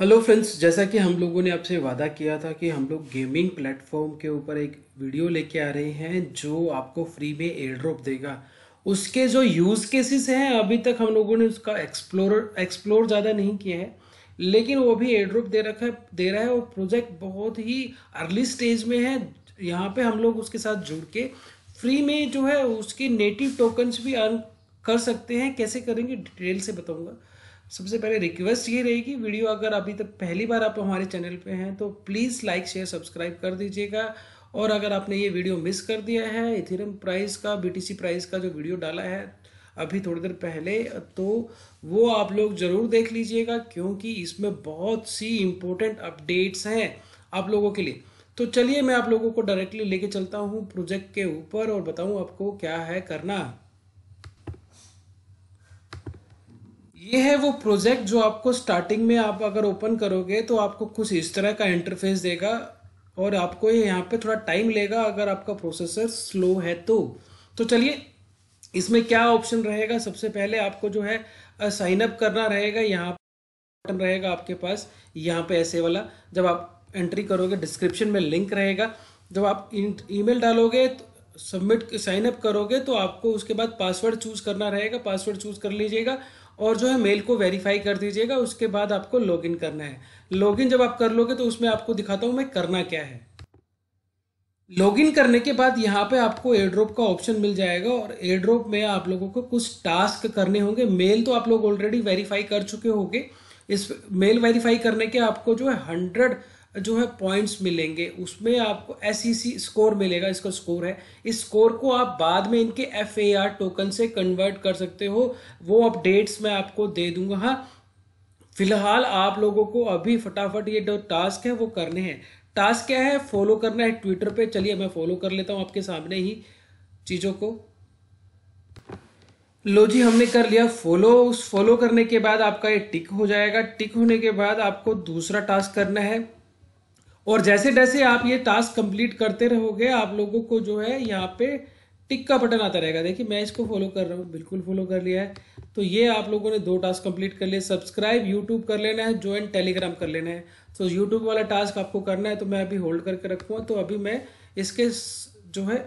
hello friends जैसा कि हम लोगों ने आपसे वादा किया था कि हम लोग गेमिंग प्लेटफॉर्म के ऊपर एक वीडियो लेके आ रहे हैं जो आपको फ्री में एयर ड्रॉप देगा उसके जो यूज़ केसेस हैं अभी तक हम लोगों ने उसका एक्सप्लोर एक्सप्लोर ज़्यादा नहीं किया है लेकिन वो भी एयर ड्रॉप दे रखा है दे रहा है और प्रोजेक्ट बहुत ही अर्ली स्टेज में है यहाँ पे हम लोग उसके साथ जुड़ के फ्री में जो है उसके नेटिव टोकन्स भी अर्न कर सकते हैं कैसे करेंगे डिटेल से बताऊँगा सबसे पहले रिक्वेस्ट ये रहेगी वीडियो अगर अभी तक पहली बार आप हमारे चैनल पे हैं तो प्लीज़ लाइक शेयर सब्सक्राइब कर दीजिएगा और अगर आपने ये वीडियो मिस कर दिया है इथिरम प्राइस का बीटीसी प्राइस का जो वीडियो डाला है अभी थोड़ी देर पहले तो वो आप लोग ज़रूर देख लीजिएगा क्योंकि इसमें बहुत सी इम्पोर्टेंट अपडेट्स हैं आप लोगों के लिए तो चलिए मैं आप लोगों को डायरेक्टली लेके चलता हूँ प्रोजेक्ट के ऊपर और बताऊँ आपको क्या है करना ये है वो प्रोजेक्ट जो आपको स्टार्टिंग में आप अगर ओपन करोगे तो आपको कुछ इस तरह का इंटरफेस देगा और आपको ये यहाँ पे थोड़ा टाइम लेगा अगर आपका प्रोसेसर स्लो है तो तो चलिए इसमें क्या ऑप्शन रहेगा सबसे पहले आपको जो है साइन अप करना रहेगा यहाँ बटन रहेगा आपके पास यहाँ पे ऐसे वाला जब आप एंट्री करोगे डिस्क्रिप्शन में लिंक रहेगा जब आप ईमेल डालोगे तो सबमिट साइन अप करोगे तो आपको उसके बाद पासवर्ड चूज करना रहेगा पासवर्ड चूज कर लीजिएगा और जो है मेल को वेरीफाई कर दीजिएगा उसके बाद आपको लॉगिन करना है लॉगिन जब आप कर लोगे तो उसमें आपको दिखाता हूँ मैं करना क्या है लॉगिन करने के बाद यहाँ पे आपको एयरड्रॉप का ऑप्शन मिल जाएगा और एयरड्रॉप में आप लोगों को कुछ टास्क करने होंगे मेल तो आप लोग ऑलरेडी वेरीफाई कर चुके होंगे इस मेल वेरीफाई करने के आपको जो है हंड्रेड जो है पॉइंट्स मिलेंगे उसमें आपको एस स्कोर e मिलेगा इसका स्कोर है इस स्कोर को आप बाद में इनके एफ टोकन से कन्वर्ट कर सकते हो वो अपडेट्स मैं आपको दे दूंगा हाँ फिलहाल आप लोगों को अभी फटाफट ये जो टास्क है वो करने हैं टास्क क्या है फॉलो करना है ट्विटर पे चलिए मैं फॉलो कर लेता हूँ आपके सामने ही चीज़ों को लो जी हमने कर लिया फॉलो उस फॉलो करने के बाद आपका ये टिक हो जाएगा टिक होने के बाद आपको दूसरा टास्क करना है और जैसे जैसे आप ये टास्क कंप्लीट करते रहोगे आप लोगों को जो है यहाँ पे टिक का बटन आता रहेगा देखिए मैं इसको फॉलो कर रहा हूँ बिल्कुल फॉलो कर लिया है तो ये आप लोगों ने दो टास्क कंप्लीट कर लिए सब्सक्राइब यूट्यूब कर लेना है ज्वाइन टेलीग्राम कर लेना है तो यूट्यूब वाला टास्क आपको करना है तो मैं अभी होल्ड करके रखूँगा तो अभी मैं इसके जो है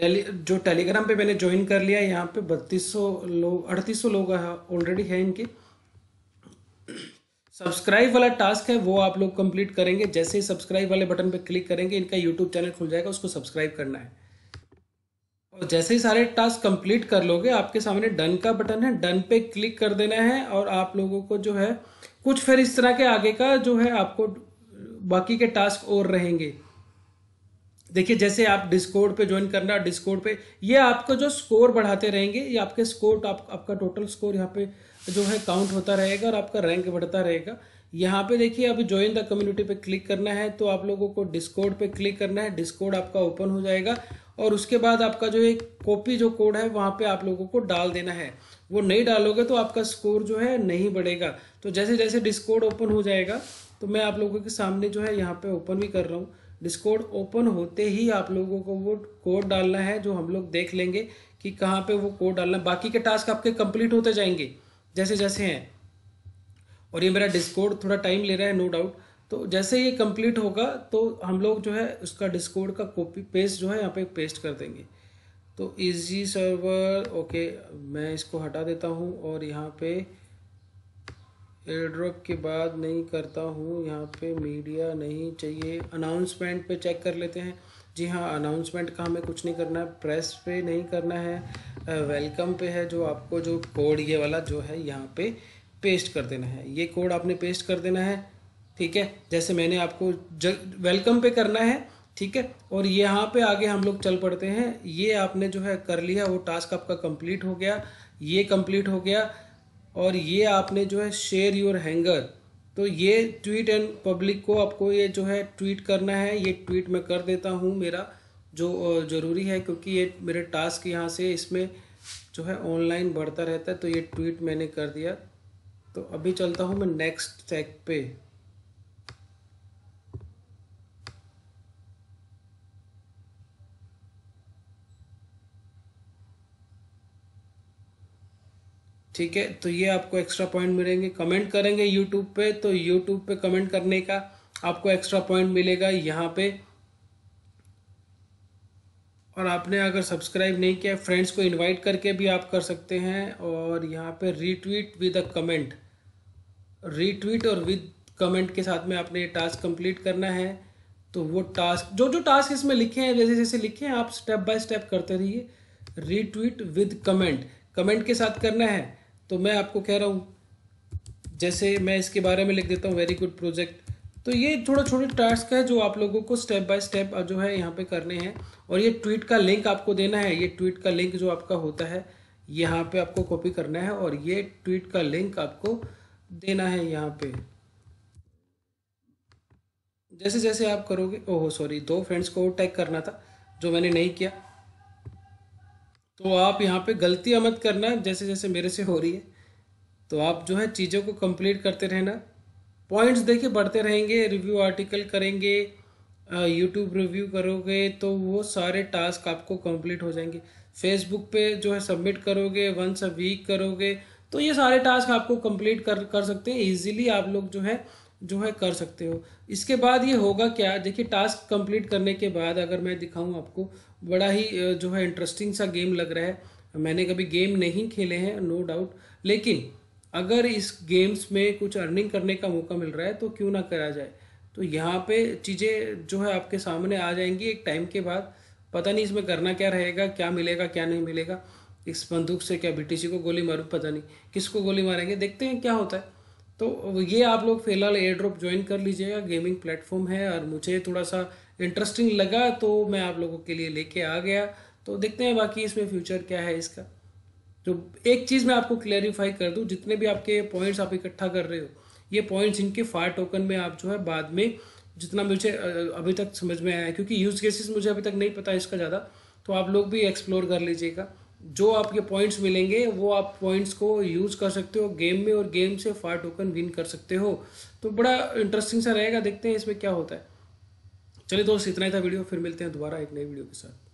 टेली जो टेलीग्राम पे मैंने ज्वाइन कर लिया है यहाँ पे बत्तीस सौ लोग अड़तीस सौ लोग ऑलरेडी है इनके सब्सक्राइब वाला टास्क है वो आप लोग कंप्लीट करेंगे जैसे ही सब्सक्राइब वाले बटन पर क्लिक करेंगे इनका यूट्यूब चैनल खुल जाएगा उसको सब्सक्राइब करना है और जैसे ही सारे टास्क कंप्लीट कर लोगे आपके सामने डन का बटन है डन पे क्लिक कर देना है और आप लोगों को जो है कुछ फिर इस तरह के आगे का जो है आपको बाकी के टास्क और रहेंगे देखिए जैसे आप डिस्कोड पे ज्वाइन करना डिस्कोड पे ये आपको जो स्कोर बढ़ाते रहेंगे ये आपके स्कोर आप, आपका टोटल स्कोर यहाँ पे जो है काउंट होता रहेगा और आपका रैंक बढ़ता रहेगा यहाँ पे देखिए अभी ज्वाइन द कम्युनिटी पे क्लिक करना है तो आप लोगों को डिस्कोड पे क्लिक करना है डिस्कोड आपका ओपन हो जाएगा और उसके बाद आपका जो एक कॉपी जो कोड है वहाँ पे आप लोगों को डाल देना है वो नहीं डालोगे तो आपका स्कोर जो है नहीं बढ़ेगा तो जैसे जैसे डिस्कोड ओपन हो जाएगा तो मैं आप लोगों के सामने जो है यहाँ पे ओपन भी कर रहा हूँ डिस्कोड ओपन होते ही आप लोगों को वो कोड डालना है जो हम लोग देख लेंगे कि कहाँ पे वो कोड डालना बाकी के टास्क आपके कंप्लीट होते जाएंगे जैसे जैसे हैं और ये मेरा डिस्कोड थोड़ा टाइम ले रहा है नो डाउट तो जैसे ये कंप्लीट होगा तो हम लोग जो है उसका डिस्कोड का कॉपी पेस्ट जो है यहाँ पे पेस्ट कर देंगे तो इजी सर्वर ओके मैं इसको हटा देता हूँ और यहाँ पे एड्रॉप के बाद नहीं करता हूँ यहाँ पे मीडिया नहीं चाहिए अनाउंसमेंट पे चेक कर लेते हैं जी हाँ अनाउंसमेंट का हमें कुछ नहीं करना है प्रेस पे नहीं करना है वेलकम पे है जो आपको जो कोड ये वाला जो है यहाँ पे पेस्ट कर देना है ये कोड आपने पेस्ट कर देना है ठीक है जैसे मैंने आपको वेलकम पे करना है ठीक है और यहाँ पे आगे हम लोग चल पड़ते हैं ये आपने जो है कर लिया वो टास्क आपका कंप्लीट हो गया ये कंप्लीट हो गया और ये आपने जो है शेयर योर हैंगर तो ये ट्वीट एंड पब्लिक को आपको ये जो है ट्वीट करना है ये ट्वीट मैं कर देता हूँ मेरा जो ज़रूरी है क्योंकि ये मेरे टास्क यहाँ से इसमें जो है ऑनलाइन बढ़ता रहता है तो ये ट्वीट मैंने कर दिया तो अभी चलता हूँ मैं नेक्स्ट टैग पे ठीक है तो ये आपको एक्स्ट्रा पॉइंट मिलेंगे कमेंट करेंगे यूट्यूब पे तो यूट्यूब पे कमेंट करने का आपको एक्स्ट्रा पॉइंट मिलेगा यहाँ पे और आपने अगर सब्सक्राइब नहीं किया फ्रेंड्स को इनवाइट करके भी आप कर सकते हैं और यहाँ पे retweet with a comment retweet और विद कमेंट के साथ में आपने ये टास्क कंप्लीट करना है तो वो टास्क जो जो टास्क इसमें लिखे हैं जैसे जैसे लिखे हैं आप स्टेप बाय स्टेप करते रहिए रीट्वीट विद कमेंट कमेंट के साथ करना है तो मैं आपको कह रहा हूँ जैसे मैं इसके बारे में लिख देता हूँ वेरी गुड प्रोजेक्ट तो ये थोड़ा छोटे टास्क है जो आप लोगों को स्टेप बाय स्टेप जो है यहाँ पे करने हैं और ये ट्वीट का लिंक आपको देना है ये ट्वीट का लिंक जो आपका होता है यहाँ पे आपको कॉपी करना है और ये ट्वीट का लिंक आपको देना है यहाँ पे जैसे जैसे आप करोगे ओहो सॉरी दो फ्रेंड्स को टैग करना था जो मैंने नहीं किया तो आप यहाँ पे गलतियाँ मत करना जैसे जैसे मेरे से हो रही है तो आप जो है चीज़ों को कंप्लीट करते रहना पॉइंट्स देखिए बढ़ते रहेंगे रिव्यू आर्टिकल करेंगे यूट्यूब रिव्यू करोगे तो वो सारे टास्क आपको कंप्लीट हो जाएंगे फेसबुक पे जो है सबमिट करोगे वंस अ वीक करोगे तो ये सारे टास्क आपको कंप्लीट कर कर सकते हैं इजीली आप लोग जो है जो है कर सकते हो इसके बाद ये होगा क्या देखिए टास्क कंप्लीट करने के बाद अगर मैं दिखाऊं आपको बड़ा ही जो है इंटरेस्टिंग सा गेम लग रहा है मैंने कभी गेम नहीं खेले हैं नो डाउट लेकिन अगर इस गेम्स में कुछ अर्निंग करने का मौका मिल रहा है तो क्यों ना करा जाए तो यहाँ पे चीज़ें जो है आपके सामने आ जाएंगी एक टाइम के बाद पता नहीं इसमें करना क्या रहेगा क्या मिलेगा क्या नहीं मिलेगा इस बंदूक से क्या बी को गोली मारूँ पता नहीं किसको गोली मारेंगे देखते हैं क्या होता है तो ये आप लोग फिलहाल एयर ड्रॉप ज्वाइन कर लीजिएगा गेमिंग प्लेटफॉर्म है और मुझे थोड़ा सा इंटरेस्टिंग लगा तो मैं आप लोगों के लिए लेके आ गया तो देखते हैं बाकी इसमें फ्यूचर क्या है इसका जो एक चीज़ मैं आपको क्लैरिफाई कर दूँ जितने भी आपके पॉइंट्स आप इकट्ठा कर रहे हो ये पॉइंट्स इनके फायर टोकन में आप जो है बाद में जितना मुझे अभी तक समझ में आया क्योंकि यूज़ केसेस मुझे अभी तक नहीं पता इसका ज़्यादा तो आप लोग भी एक्सप्लोर कर लीजिएगा जो आपके पॉइंट्स मिलेंगे वो आप पॉइंट्स को यूज़ कर सकते हो गेम में और गेम से फायर टोकन विन कर सकते हो तो बड़ा इंटरेस्टिंग सा रहेगा देखते हैं इसमें क्या होता है चलिए दोस्त इतना ही था वीडियो फिर मिलते हैं दोबारा एक नई वीडियो के साथ